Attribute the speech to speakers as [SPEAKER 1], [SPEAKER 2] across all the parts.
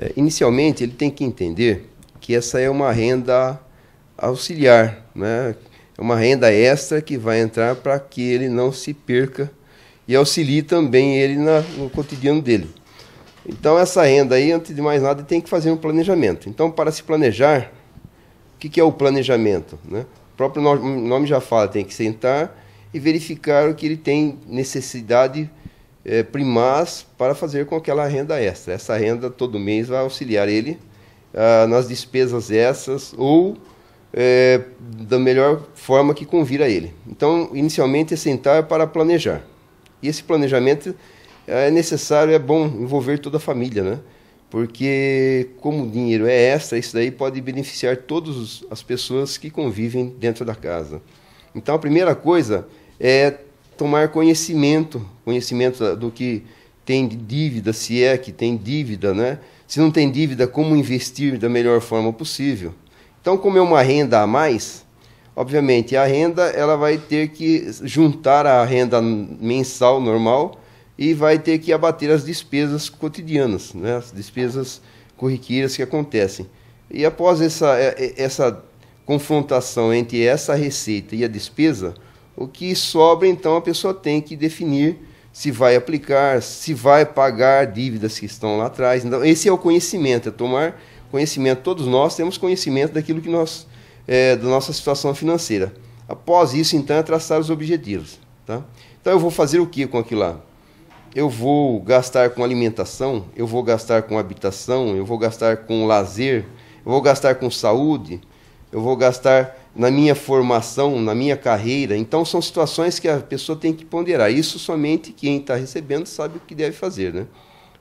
[SPEAKER 1] É, inicialmente, ele tem que entender que essa é uma renda auxiliar, né? é uma renda extra que vai entrar para que ele não se perca e auxilie também ele na, no cotidiano dele. Então, essa renda aí, antes de mais nada, tem que fazer um planejamento. Então, para se planejar, o que, que é o planejamento? Né? O próprio nome já fala, tem que sentar e verificar o que ele tem necessidade é, primaz para fazer com aquela renda extra. Essa renda todo mês vai auxiliar ele ah, nas despesas essas ou é, da melhor forma que convir a ele. Então, inicialmente, é sentar para planejar. E esse planejamento é, é necessário, é bom envolver toda a família, né? Porque como o dinheiro é extra, isso daí pode beneficiar todas as pessoas que convivem dentro da casa. Então, a primeira coisa é tomar conhecimento, conhecimento do que tem dívida, se é que tem dívida, né? Se não tem dívida, como investir da melhor forma possível. Então, como é uma renda a mais, obviamente a renda ela vai ter que juntar a renda mensal normal e vai ter que abater as despesas cotidianas, né? As despesas corriqueiras que acontecem. E após essa, é, é, essa confrontação entre essa receita e a despesa, o que sobra, então, a pessoa tem que definir se vai aplicar, se vai pagar dívidas que estão lá atrás. Então, esse é o conhecimento, é tomar conhecimento. Todos nós temos conhecimento daquilo que nós, é, da nossa situação financeira. Após isso, então, é traçar os objetivos. Tá? Então, eu vou fazer o que com aquilo lá? Eu vou gastar com alimentação, eu vou gastar com habitação, eu vou gastar com lazer, eu vou gastar com saúde, eu vou gastar na minha formação, na minha carreira. Então, são situações que a pessoa tem que ponderar. Isso somente quem está recebendo sabe o que deve fazer, né?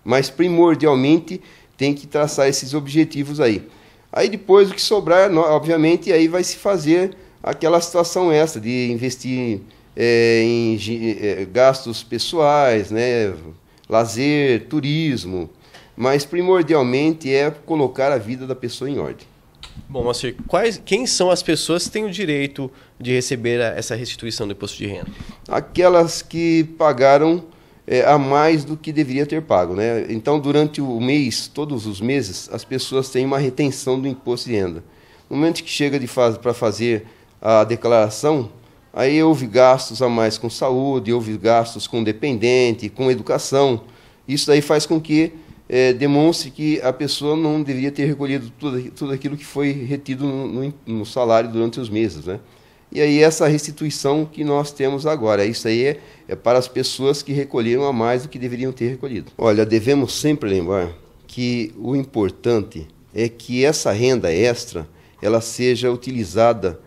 [SPEAKER 1] Mas, primordialmente, tem que traçar esses objetivos aí. Aí, depois, o que sobrar, obviamente, aí vai se fazer aquela situação essa de investir é, em é, gastos pessoais, né? lazer, turismo, mas primordialmente é colocar a vida da pessoa em ordem. Bom, Moacir, quais, quem são as pessoas que têm o direito de receber a, essa restituição do imposto de renda? Aquelas que pagaram é, a mais do que deveria ter pago. Né? Então, durante o mês, todos os meses, as pessoas têm uma retenção do imposto de renda. No momento que chega faz, para fazer a declaração, aí houve gastos a mais com saúde, houve gastos com dependente, com educação. Isso aí faz com que é, demonstre que a pessoa não deveria ter recolhido tudo, tudo aquilo que foi retido no, no, salário durante os meses. Né? E aí essa restituição que nós temos agora, isso aí é, é para as pessoas que recolheram a mais do que deveriam ter recolhido. Olha, devemos sempre lembrar que o importante é que essa renda extra ela seja utilizada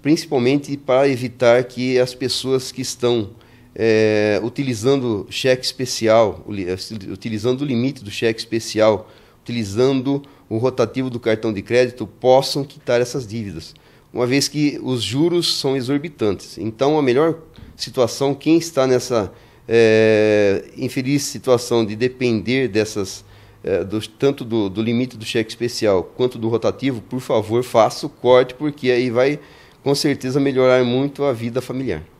[SPEAKER 1] principalmente para evitar que as pessoas que estão é, utilizando cheque especial, é, utilizando o limite do cheque especial, utilizando o rotativo do cartão de crédito, possam quitar essas dívidas, uma vez que os juros são exorbitantes. Então, a melhor situação, quem está nessa é, infeliz situação de depender dessas é, do, tanto do, do, limite do cheque especial quanto do rotativo, por favor, faça o corte, porque aí vai com certeza melhorar muito a vida familiar.